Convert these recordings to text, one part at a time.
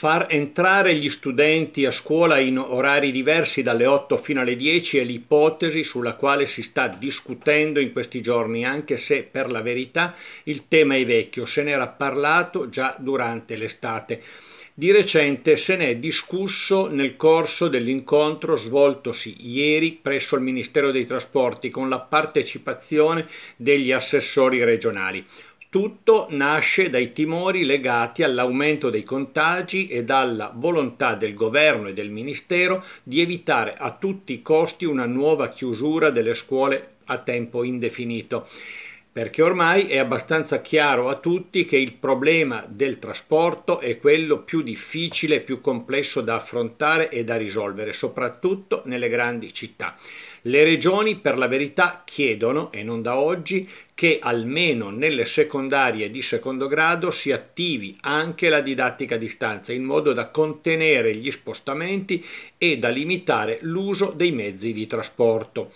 far entrare gli studenti a scuola in orari diversi dalle 8 fino alle 10 è l'ipotesi sulla quale si sta discutendo in questi giorni, anche se per la verità il tema è vecchio, se n'era parlato già durante l'estate. Di recente se n'è discusso nel corso dell'incontro svoltosi ieri presso il Ministero dei Trasporti con la partecipazione degli assessori regionali. Tutto nasce dai timori legati all'aumento dei contagi e dalla volontà del governo e del ministero di evitare a tutti i costi una nuova chiusura delle scuole a tempo indefinito perché ormai è abbastanza chiaro a tutti che il problema del trasporto è quello più difficile e più complesso da affrontare e da risolvere, soprattutto nelle grandi città. Le regioni per la verità chiedono, e non da oggi, che almeno nelle secondarie di secondo grado si attivi anche la didattica a distanza, in modo da contenere gli spostamenti e da limitare l'uso dei mezzi di trasporto.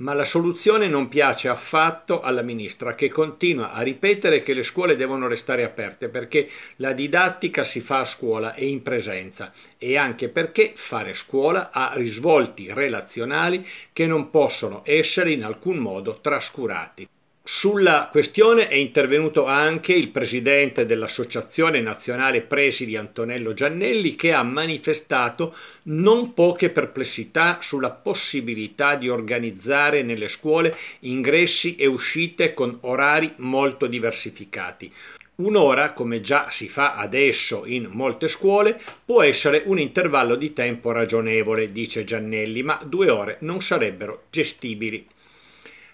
Ma la soluzione non piace affatto alla ministra che continua a ripetere che le scuole devono restare aperte perché la didattica si fa a scuola e in presenza e anche perché fare scuola ha risvolti relazionali che non possono essere in alcun modo trascurati. Sulla questione è intervenuto anche il presidente dell'Associazione Nazionale Presidi Antonello Giannelli che ha manifestato non poche perplessità sulla possibilità di organizzare nelle scuole ingressi e uscite con orari molto diversificati. Un'ora, come già si fa adesso in molte scuole, può essere un intervallo di tempo ragionevole, dice Giannelli, ma due ore non sarebbero gestibili.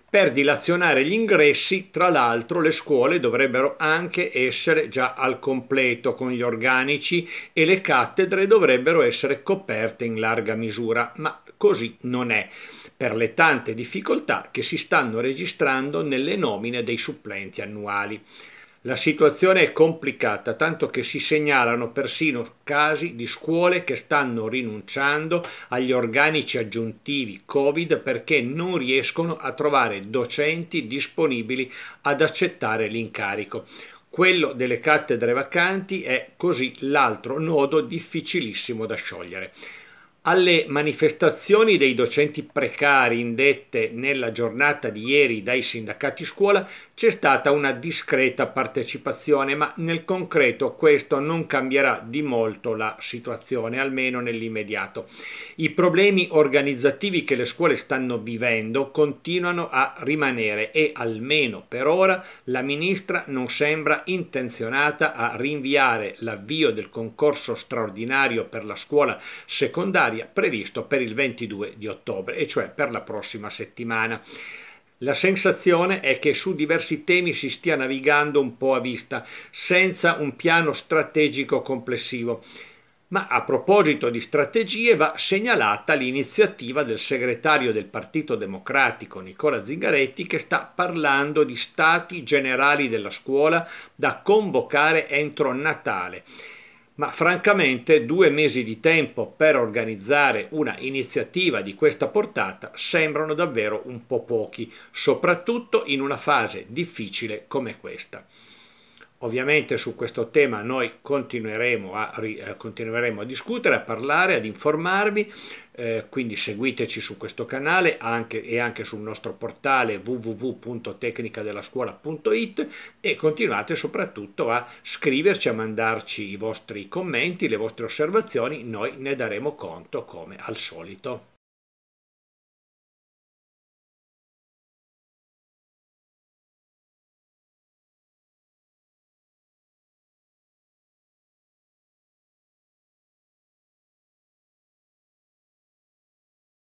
Per dilazionare gli ingressi, tra l'altro, le scuole dovrebbero anche essere già al completo con gli organici e le cattedre dovrebbero essere coperte in larga misura, ma così non è per le tante difficoltà che si stanno registrando nelle nomine dei supplenti annuali. La situazione è complicata, tanto che si segnalano persino casi di scuole che stanno rinunciando agli organici aggiuntivi Covid perché non riescono a trovare docenti disponibili ad accettare l'incarico. Quello delle cattedre vacanti è così l'altro nodo difficilissimo da sciogliere. Alle manifestazioni dei docenti precari indette nella giornata di ieri dai sindacati scuola c'è stata una discreta partecipazione, ma nel concreto questo non cambierà di molto la situazione, almeno nell'immediato. I problemi organizzativi che le scuole stanno vivendo continuano a rimanere e almeno per ora la ministra non sembra intenzionata a rinviare l'avvio del concorso straordinario per la scuola secondaria previsto per il 22 di ottobre, e cioè per la prossima settimana. La sensazione è che su diversi temi si stia navigando un po' a vista, senza un piano strategico complessivo. Ma a proposito di strategie va segnalata l'iniziativa del segretario del Partito Democratico Nicola Zingaretti che sta parlando di stati generali della scuola da convocare entro Natale ma francamente due mesi di tempo per organizzare una iniziativa di questa portata sembrano davvero un po' pochi, soprattutto in una fase difficile come questa. Ovviamente su questo tema noi continueremo a, eh, continueremo a discutere, a parlare, ad informarvi, eh, quindi seguiteci su questo canale anche, e anche sul nostro portale www.tecnicadellascuola.it e continuate soprattutto a scriverci, a mandarci i vostri commenti, le vostre osservazioni, noi ne daremo conto come al solito.